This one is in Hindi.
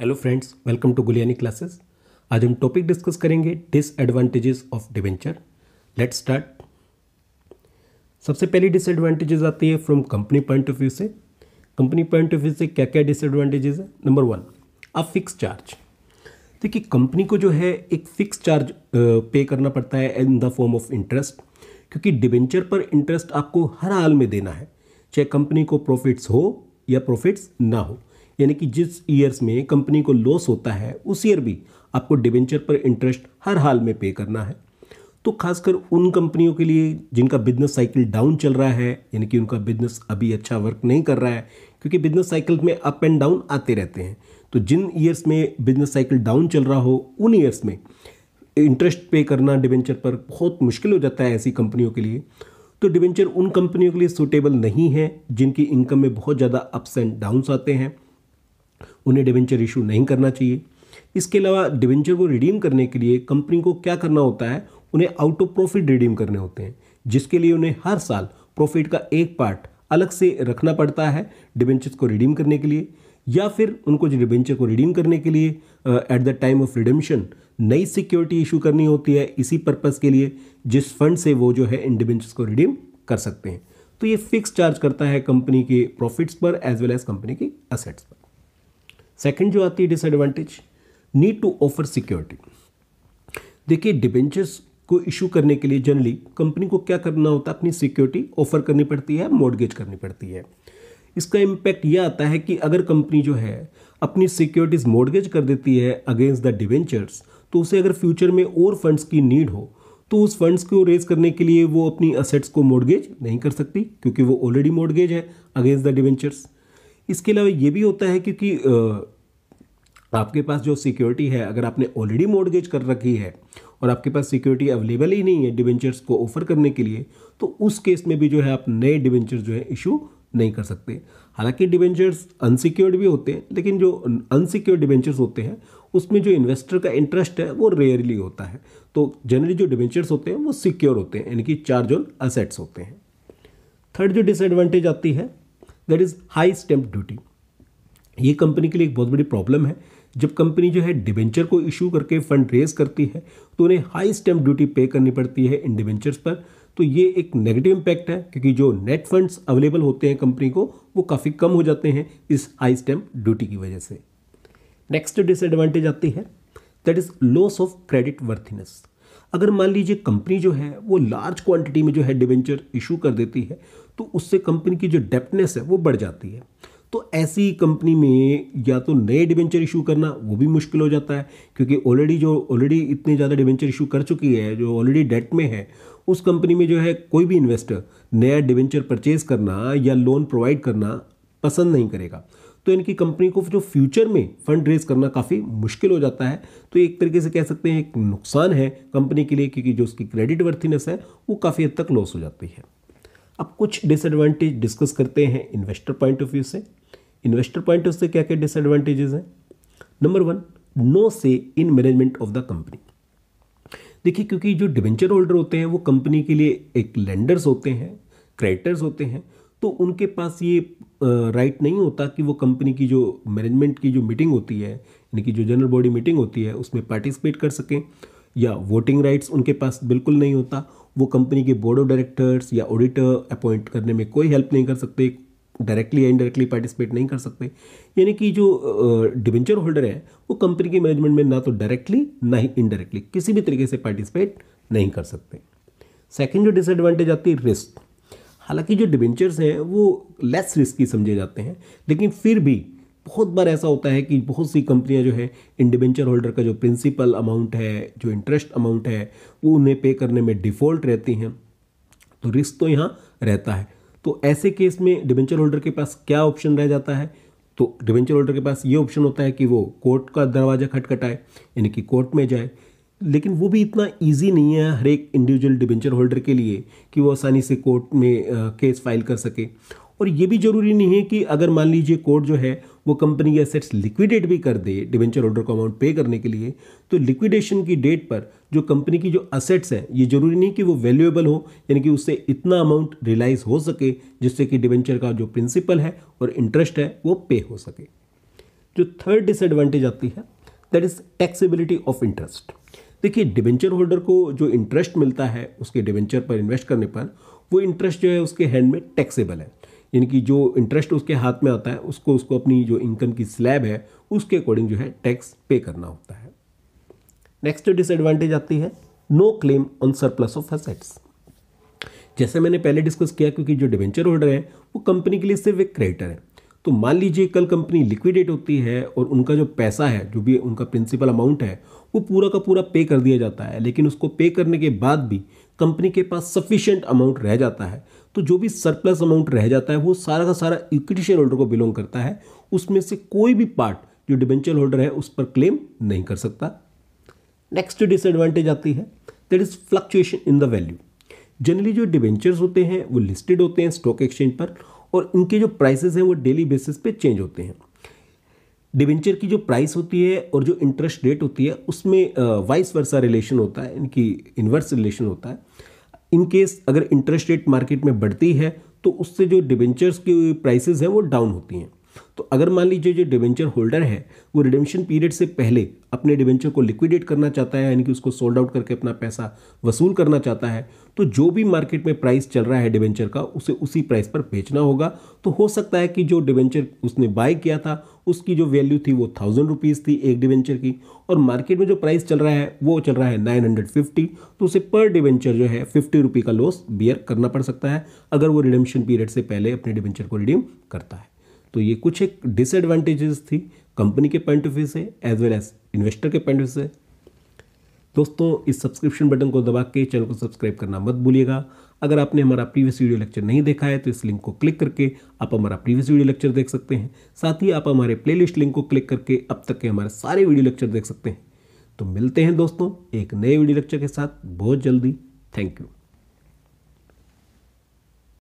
hello friends welcome to Gulyani classes आज हम टॉपिक डिस्कस करेंगे disadvantages of debenture let start सबसे पहली डिसएडवांटेजेस आती है from company point of view से कंपनी पॉइंट ऑफ व्यू से क्या क्या डिसएडवांटेजेस है number one a fix charge देखिए कंपनी को जो है एक फिक्स चार्ज पे करना पड़ता है in the form of interest क्योंकि डिवेंचर पर इंटरेस्ट आपको हर हाल में देना है चाहे कंपनी को प्रॉफिट्स हो या प्रॉफिट्स ना हो यानी कि जिस ईयर्स में कंपनी को लॉस होता है उस ईयर भी आपको डिबेंचर पर इंटरेस्ट हर हाल में पे करना है तो खासकर उन कंपनियों के लिए जिनका बिजनेस साइकिल डाउन चल रहा है यानी कि उनका बिजनेस अभी अच्छा वर्क नहीं कर रहा है क्योंकि बिजनेस साइकिल में अप एंड डाउन आते रहते हैं तो जिन ईयर्स में बिजनेस साइकिल डाउन चल रहा हो उन ईयर्स में इंटरेस्ट पे करना डिबेंचर पर बहुत मुश्किल हो जाता है ऐसी कंपनियों के लिए तो डिबेंचर उन कंपनियों के लिए सूटेबल नहीं है जिनकी इनकम में बहुत ज़्यादा अप्स एंड डाउन्स आते हैं उन्हें डिवेंचर इशू नहीं करना चाहिए इसके अलावा डिवेंचर को रिडीम करने के लिए कंपनी को क्या करना होता है उन्हें आउट ऑफ प्रॉफिट रिडीम करने होते हैं जिसके लिए उन्हें हर साल प्रॉफिट का एक पार्ट अलग से रखना पड़ता है डिवेंचर्स को रिडीम करने के लिए या फिर उनको जो डिवेंचर को रिडीम करने के लिए at the time of redemption नई सिक्योरिटी इशू करनी होती है इसी पर्पज़ के लिए जिस फंड से वो जो है इन डिवेंचर्स को रिडीम कर सकते हैं तो ये फिक्स चार्ज करता है कंपनी के प्रॉफिट्स पर एज वेल एज कंपनी के असेट्स पर सेकंड जो आती है disadvantage need to offer security देखिए डिबेंचर्स को इशू करने के लिए जनरली कंपनी को क्या करना होता है अपनी सिक्योरिटी ऑफर करनी पड़ती है मॉडगेज करनी पड़ती है इसका इम्पैक्ट यह आता है कि अगर कंपनी जो है अपनी सिक्योरिटीज़ मॉडगेज कर देती है अगेंस्ट द डिवेंचर्स तो उसे अगर फ्यूचर में और फंड्स की नीड हो तो उस फंड्स को रेज करने के लिए वो अपनी असेट्स को मॉडगेज नहीं कर सकती क्योंकि वो ऑलरेडी मॉडगेज है अगेंस्ट द डिवेंचर्स इसके अलावा ये भी होता है क्योंकि आपके पास जो सिक्योरिटी है अगर आपने ऑलरेडी मोडगेज कर रखी है और आपके पास सिक्योरिटी अवेलेबल ही नहीं है डिवेंचर्स को ऑफर करने के लिए तो उस केस में भी जो है आप नए डिवेंचर जो है इशू नहीं कर सकते हालांकि डिवेंचर्स अनसिक्योर्ड भी होते हैं लेकिन जो अनसिक्योर्ड डिवेंचर्स होते हैं उसमें जो इन्वेस्टर का इंटरेस्ट है वो रेयरली होता है तो जनरली जो डिवेंचर्स होते हैं वो सिक्योर होते हैं यानी कि चार्ज ऑन असेट्स होते हैं थर्ड जो डिसएडवांटेज आती है that is high stamp duty ये कंपनी के लिए एक बहुत बड़ी प्रॉब्लम है जब कंपनी जो है डिबेंचर को इशू करके फंड रेज करती है तो उन्हें हाई स्टैम्प ड्यूटी पे करनी पड़ती है इन डिबेंचर्स पर तो ये एक नेगेटिव इम्पैक्ट है क्योंकि जो नेट फंड्स अवेलेबल होते हैं कंपनी को वो काफ़ी कम हो जाते हैं इस हाई स्टैम्प ड्यूटी की वजह से नेक्स्ट डिसएडवांटेज आती है that is loss of credit worthiness अगर मान लीजिए कंपनी जो है वो लार्ज क्वांटिटी में जो है डिवेंचर इशू कर देती है तो उससे कंपनी की जो डेप्टनेस है वो बढ़ जाती है तो ऐसी कंपनी में या तो नए डिवेंचर इशू करना वो भी मुश्किल हो जाता है क्योंकि ऑलरेडी जो ऑलरेडी इतने ज़्यादा डिवेंचर इशू कर चुकी है जो ऑलरेडी डेट में है उस कंपनी में जो है कोई भी इन्वेस्टर नया डिवेंचर परचेज करना या लोन प्रोवाइड करना पसंद नहीं करेगा तो इनकी कंपनी को जो फ्यूचर में फंड रेज करना काफ़ी मुश्किल हो जाता है तो एक तरीके से कह सकते हैं एक नुकसान है कंपनी के लिए क्योंकि जो उसकी क्रेडिट वर्थीनेस है वो काफ़ी हद तक लॉस हो जाती है अब कुछ डिसएडवांटेज डिस्कस करते हैं इन्वेस्टर पॉइंट ऑफ व्यू से इन्वेस्टर पॉइंट ऑफ से क्या क्या डिसएडवांटेजेस हैं number one no say in management of the company देखिए क्योंकि जो डिवेंचर होल्डर होते हैं वो कंपनी के लिए एक लेंडर्स होते हैं क्रेडिटर्स होते हैं तो उनके पास ये राइट नहीं होता कि वो कंपनी की जो मैनेजमेंट की जो मीटिंग होती है यानी कि जो जनरल बॉडी मीटिंग होती है उसमें पार्टिसिपेट कर सकें या वोटिंग राइट्स उनके पास बिल्कुल नहीं होता वो कंपनी के बोर्ड ऑफ डायरेक्टर्स या ऑडिटर अपॉइंट करने में कोई हेल्प नहीं कर सकते डायरेक्टली या इनडायरेक्टली पार्टिसिपेट नहीं कर सकते यानी कि जो डिवेंचर होल्डर हैं वो कंपनी के मैनेजमेंट में ना तो डायरेक्टली ना ही इनडायरेक्टली किसी भी तरीके से पार्टिसिपेट नहीं कर सकते सेकेंड जो डिसएडवांटेज आती है रिस्क हालांकि जो डिवेंचर्स हैं वो लेस रिस्की समझे जाते हैं लेकिन फिर भी बहुत बार ऐसा होता है कि बहुत सी कंपनियां जो है इन डिबेंचर होल्डर का जो प्रिंसिपल अमाउंट है जो इंटरेस्ट अमाउंट है वो उन्हें पे करने में डिफ़ॉल्ट रहती हैं तो रिस्क तो यहाँ रहता है तो ऐसे केस में डिबेंचर होल्डर के पास क्या ऑप्शन रह जाता है तो डिबेंचर होल्डर के पास ये ऑप्शन होता है कि वो कोर्ट का दरवाज़ा खटखटाए यानी कि कोर्ट में जाए लेकिन वो भी इतना इजी नहीं है हर एक इंडिविजुअल डिबेंचर होल्डर के लिए कि वो आसानी से कोर्ट में केस फाइल कर सके और ये भी जरूरी नहीं है कि अगर मान लीजिए कोर्ट जो है वो कंपनी के एसेट्स लिक्विडेट भी कर दे डिवेंचर होल्डर को अमाउंट पे करने के लिए तो लिक्विडेशन की डेट पर जो कंपनी की जो असेट्स हैं ये जरूरी नहीं कि वो वैल्यूएबल हो यानी कि उससे इतना अमाउंट रिलाइज हो सके जिससे कि डिवेंचर का जो प्रिंसिपल है और इंटरेस्ट है वो पे हो सके जो थर्ड डिसएडवांटेज आती है that is taxability of interest देखिए डिवेंचर होल्डर को जो इंटरेस्ट मिलता है उसके डिवेंचर पर इन्वेस्ट करने पर वो इंटरेस्ट जो है उसके हैंड में टैक्सेबल है यानी कि जो इंटरेस्ट उसके हाथ में आता है उसको उसको अपनी जो इनकम की स्लैब है उसके अकॉर्डिंग जो है टैक्स पे करना होता है नेक्स्ट डिसएडवांटेज आती है no claim on surplus of assets जैसे मैंने पहले डिस्कस किया क्योंकि जो डिवेंचर होल्डर है वो कंपनी के लिए सिर्फ एक क्रेडिटर है तो मान लीजिए कल कंपनी लिक्विडेट होती है और उनका जो पैसा है जो भी उनका प्रिंसिपल अमाउंट है वो पूरा का पूरा पे कर दिया जाता है लेकिन उसको पे करने के बाद भी कंपनी के पास सफिशियंट अमाउंट रह जाता है तो जो भी सरप्लस अमाउंट रह जाता है वो सारा का सारा इक्विटी शेयर होल्डर को बिलोंग करता है उसमें से कोई भी पार्ट जो डिबेंचर होल्डर है उस पर क्लेम नहीं कर सकता नेक्स्ट डिसएडवांटेज आती है that is fluctuation in the value generally जो डिबेंचर्स होते हैं वो लिस्टेड होते हैं स्टॉक एक्सचेंज पर और इनके जो प्राइसेस हैं वो डेली बेसिस पे चेंज होते हैं डिवेंचर की जो प्राइस होती है और जो इंटरेस्ट रेट होती है उसमें वाइस वर्सा रिलेशन होता है इनकी इन्वर्स रिलेशन होता है इन केस अगर इंटरेस्ट रेट मार्केट में बढ़ती है तो उससे जो डिवेंचर्स की प्राइसेस हैं वो डाउन होती हैं तो अगर मान लीजिए जो डिवेंचर होल्डर है वो रिडेम्शन पीरियड से पहले अपने डिवेंचर को लिक्विडेट करना चाहता है यानी कि उसको सोल्ड आउट करके अपना पैसा वसूल करना चाहता है तो जो भी मार्केट में प्राइस चल रहा है डिवेंचर का उसे उसी प्राइस पर बेचना होगा तो हो सकता है कि जो डिवेंचर उसने बाय किया था उसकी जो वैल्यू थी वो थाउजेंड रुपीज़ थी एक डिवेंचर की और मार्केट में जो प्राइस चल रहा है वो चल रहा है नाइन हंड्रेड फिफ्टी तो उसे पर डिवेंचर जो है फिफ्टी रुपी का लॉस बियर करना पड़ सकता है अगर वो रिडेम्शन पीरियड से पहले अपने डिवेंचर को रिडीम करता है तो ये कुछ एक डिसएडवांटेजेस थी कंपनी के पॉइंट ऑफ व्यू से एज वेल एज इन्वेस्टर के पॉइंट ऑफ व्यू से दोस्तों इस सब्सक्रिप्शन बटन को दबा के चैनल को सब्सक्राइब करना मत भूलिएगा अगर आपने हमारा प्रीवियस वीडियो लेक्चर नहीं देखा है तो इस लिंक को क्लिक करके आप हमारा प्रीवियस वीडियो लेक्चर देख सकते हैं साथ ही आप हमारे प्लेलिस्ट लिंक को क्लिक करके अब तक के हमारे सारे वीडियो लेक्चर देख सकते हैं तो मिलते हैं दोस्तों एक नए वीडियो लेक्चर के साथ बहुत जल्दी थैंक यू